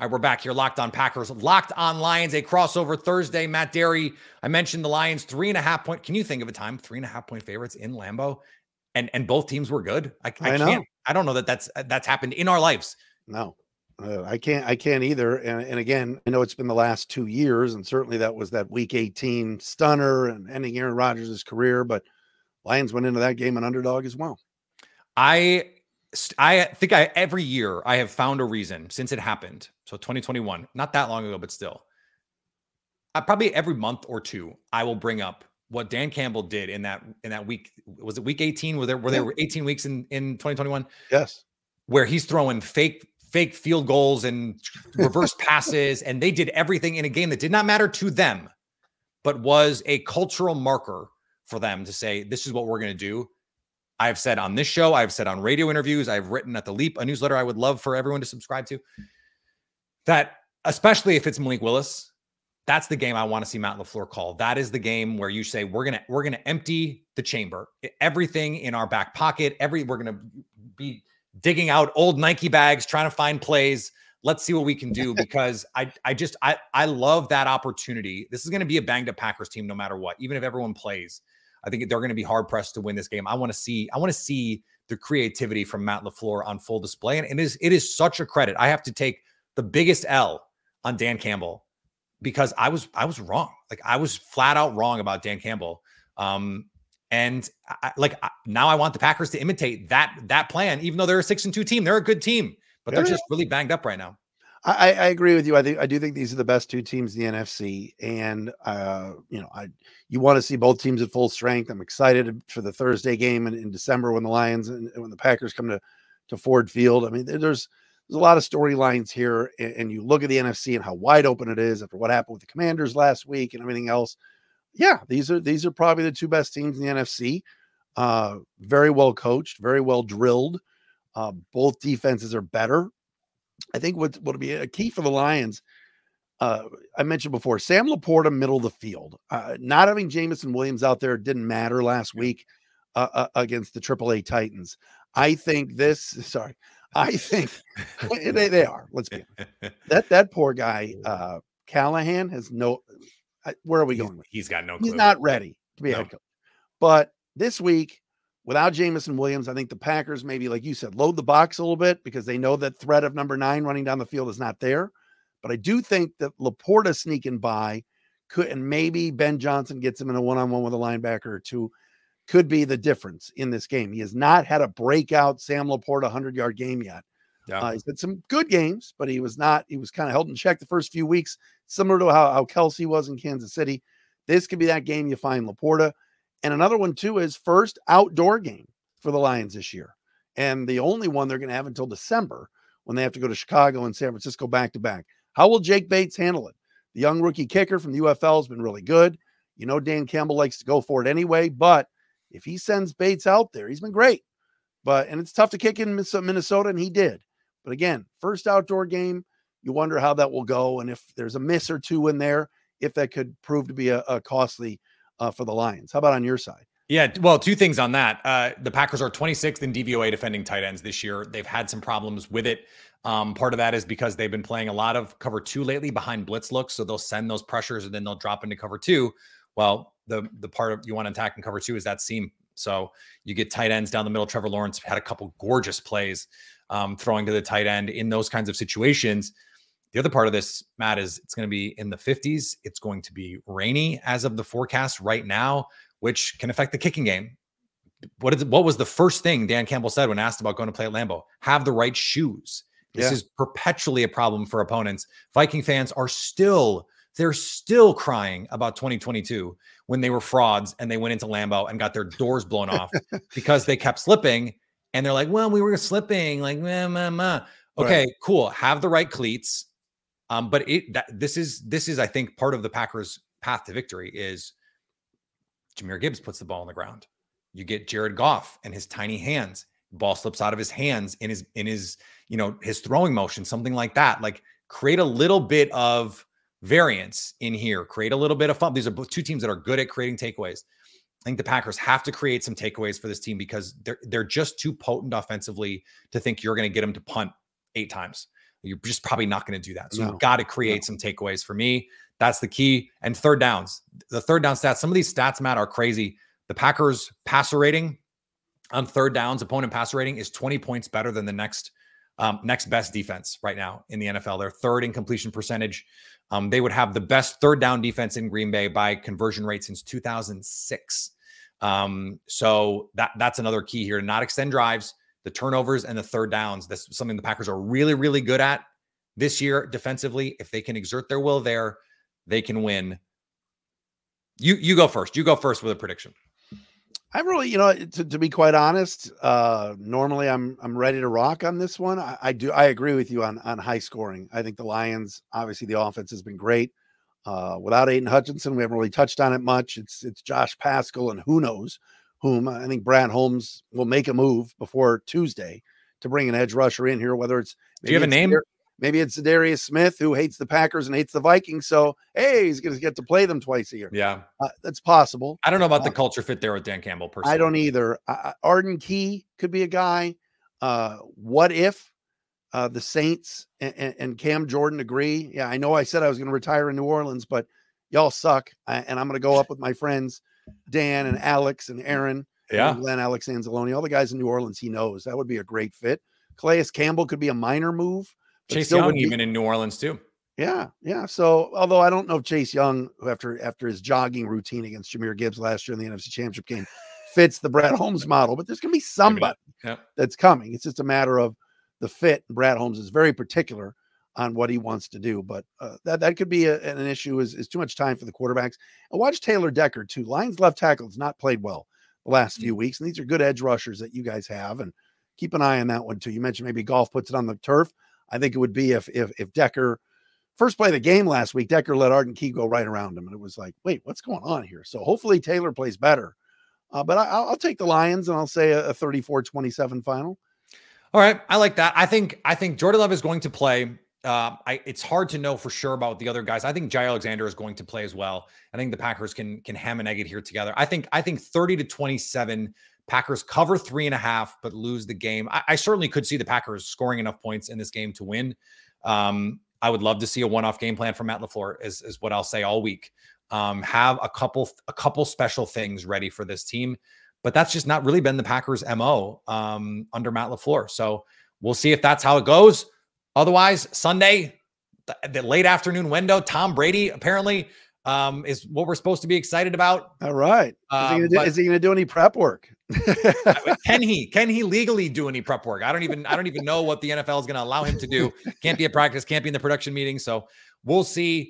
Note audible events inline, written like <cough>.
All right, we're back here. Locked on Packers, locked on Lions, a crossover Thursday. Matt Derry, I mentioned the Lions, three and a half point. Can you think of a time? Three and a half point favorites in Lambeau, and and both teams were good. I, I, I can't. I don't know that that's that's happened in our lives. No, uh, I can't. I can't either. And, and again, I know it's been the last two years, and certainly that was that Week 18 stunner and ending Aaron Rodgers' career. But Lions went into that game an underdog as well. I I think I every year I have found a reason since it happened. So 2021, not that long ago, but still. I uh, probably every month or two, I will bring up what Dan Campbell did in that in that week. Was it week 18? Were there were yeah. there 18 weeks in in 2021? Yes. Where he's throwing fake fake field goals and reverse <laughs> passes, and they did everything in a game that did not matter to them, but was a cultural marker for them to say, this is what we're gonna do I've said on this show, I've said on radio interviews, I've written at The Leap, a newsletter I would love for everyone to subscribe to. That, especially if it's Malik Willis, that's the game I want to see Matt LaFleur call. That is the game where you say, we're gonna, we're gonna empty the chamber, everything in our back pocket, every we're gonna be digging out old Nike bags, trying to find plays. Let's see what we can do <laughs> because I I just I I love that opportunity. This is going to be a banged up Packers team no matter what, even if everyone plays. I think they're going to be hard pressed to win this game. I want to see, I want to see the creativity from Matt LaFleur on full display. And it is, it is such a credit. I have to take the biggest L on Dan Campbell because I was, I was wrong. Like I was flat out wrong about Dan Campbell. Um, and I, like now I want the Packers to imitate that, that plan, even though they're a six and two team, they're a good team, but they're just really banged up right now. I, I, agree with you. I think I do think these are the best two teams in the NFC, and uh, you know, I you want to see both teams at full strength. I'm excited for the Thursday game in, in December when the Lions and when the Packers come to to Ford Field. I mean, there's there's a lot of storylines here, and, and, you look at the NFC and how wide open it is after what happened with the Commanders last week and everything else. Yeah, these are these are probably the two best teams in the NFC. Uh, very well coached, very well drilled. Uh, both defenses are better I think what will be a key for the Lions. Uh, I mentioned before, Sam Laporta, middle of the field. Uh, not having Jamison Williams out there didn't matter last week uh, uh, against the AAA Titans. I think this. <laughs> Sorry, I think <laughs> <laughs> they, they are. Let's be that that poor guy uh, Callahan has no. where are we he's, going? He's got no. Clue. He's not ready to be no. head coach. But this week, without Jamison Williams, I think the Packers maybe, like you said, load the box a little bit because they know that threat of number nine running down the field is not there. But I do think that Laporta sneaking by could, and maybe Ben Johnson gets him in a one on one with a linebacker or two, could be the difference in this game. He has not had a breakout Sam Laporta 100 yard game yet. Yeah. Uh, he's had some good games, but he was not, he was kind of held in check the first few weeks, similar to how, how Kelsey was in Kansas City. This could be that game you find Laporta. And another one, too, is first outdoor game for the Lions this year. And the only one they're going to have until December when they have to go to Chicago and San Francisco back to back. How will Jake Bates handle it? The young rookie kicker from the UFL has been really good. You know, Dan Campbell likes to go for it anyway, but if he sends Bates out there, he's been great. But and it's tough to kick in Minnesota, and he did. But again, first outdoor game, you wonder how that will go, and if there's a miss or two in there, if that could prove to be a, a costly uh, for the Lions. How about on your side? Yeah, well, two things on that. Uh, the Packers are 26th in DVOA defending tight ends this year. They've had some problems with it. Um, part of that is because they've been playing a lot of cover two lately behind blitz looks, so they'll send those pressures and then they'll drop into cover two. Well, the the part of you want to attack in cover two is that seam. So you get tight ends down the middle. Trevor Lawrence had a couple gorgeous plays um, throwing to the tight end in those kinds of situations. The other part of this, Matt, is it's going to be in the 50s. It's going to be rainy as of the forecast right now, which can affect the kicking game. What is what was the first thing Dan Campbell said when asked about going to play at Lambeau? Have the right shoes. This yeah. is perpetually a problem for opponents. Viking fans are still they're still crying about 2022 when they were frauds and they went into Lambeau and got their doors blown off <laughs> because they kept slipping. And they're like, well, we were slipping, like, meh, meh, meh. okay, right. cool. Have the right cleats um, but it that, this is this is I think part of the Packers' path to victory is Jameer Gibbs puts the ball on the ground. You get Jared Goff and his tiny hands. Ball slips out of his hands in his in his you know his throwing motion, something like that. Like create a little bit of variance in here. Create a little bit of fun. These are two teams that are good at creating takeaways. I think the Packers have to create some takeaways for this team because they're they're just too potent offensively to think you're going to get them to punt eight times. You're just probably not going to do that. So no. you've got to create no. some takeaways for me. That's the key. And third downs, the third down stats, some of these stats, Matt, are crazy. The Packers passer rating on third downs, opponent passer rating is 20 points better than the next um, next best defense right now in the NFL. Their third in completion percentage. Um, they would have the best third down defense in Green Bay by conversion rate since 2006. Um, so that that's another key here to not extend drives, the turnovers and the third downs. That's something the Packers are really, really good at this year defensively. If they can exert their will there, they can win. You you go first. You go first with a prediction. I really, you know, to, to be quite honest, uh, normally I'm I'm ready to rock on this one. I, I, do I agree with you on on high scoring. I think the Lions, obviously, the offense has been great. Uh, without Aiden Hutchinson, we haven't really touched on it much. It's it's Josh Pascal and who knows whom I think Brad Holmes will make a move before Tuesday to bring an edge rusher in here, whether it's do you have a name? Maybe it's Darius Smith who hates the Packers and hates the Vikings. So, hey, he's going to get to play them twice a year. Yeah. Uh, that's possible. I don't know about uh, the culture fit there with Dan Campbell personally. I don't either. Uh, Arden Key could be a guy. Uh, what if uh, the Saints and, and, and, Cam Jordan agree? Yeah, I know I said I was going to retire in New Orleans, but y'all suck. I, and I'm going to go up with my friends Dan and Alex and Aaron. Yeah. And Glenn Alex Anzalone, all the guys in New Orleans, he knows that would be a great fit. Clayus Campbell could be a minor move. Chase Young, be, even in New Orleans, too. Yeah, yeah. So, although I don't know if Chase Young, after after his jogging routine against Jameer Gibbs last year in the NFC Championship game, <laughs> fits the Brad Holmes model, but there's going to be somebody yeah. that's coming. It's just a matter of the fit. Brad Holmes is very particular on what he wants to do. But uh, that that could be a, an issue is, is too much time for the quarterbacks. And watch Taylor Decker too. Lions left tackle has not played well the last mm. few weeks, and these are good edge rushers that you guys have. And keep an eye on that one too. You mentioned maybe golf puts it on the turf. I think it would be if if if Decker first play the game last week, Decker let Arden Key go right around him, and it was like, wait, what's going on here? So hopefully Taylor plays better. Uh, but I, will take the Lions, and I'll say a 34-27 final. All right, I like that. I think I think Jordan Love is going to play uh, I, it's hard to know for sure about the other guys. I think Jai Alexander is going to play as well. I think the Packers can can ham and egg it here together. I think I think thirty to twenty seven. Packers cover three and a half, but lose the game. I, I, certainly could see the Packers scoring enough points in this game to win. Um, I would love to see a one-off game plan from Matt Lafleur. Is is what I'll say all week. Um, have a couple a couple special things ready for this team, but that's just not really been the Packers' mo um, under Matt Lafleur. So we'll see if that's how it goes. Otherwise, Sunday, the, late afternoon window, Tom Brady apparently um, is what we're supposed to be excited about. All right. Um, is he um, going to do any prep work? can he can he legally do any prep work? I don't even I don't even know what the NFL is going to allow him to do. Can't be at practice, can't be in the production meeting. So we'll see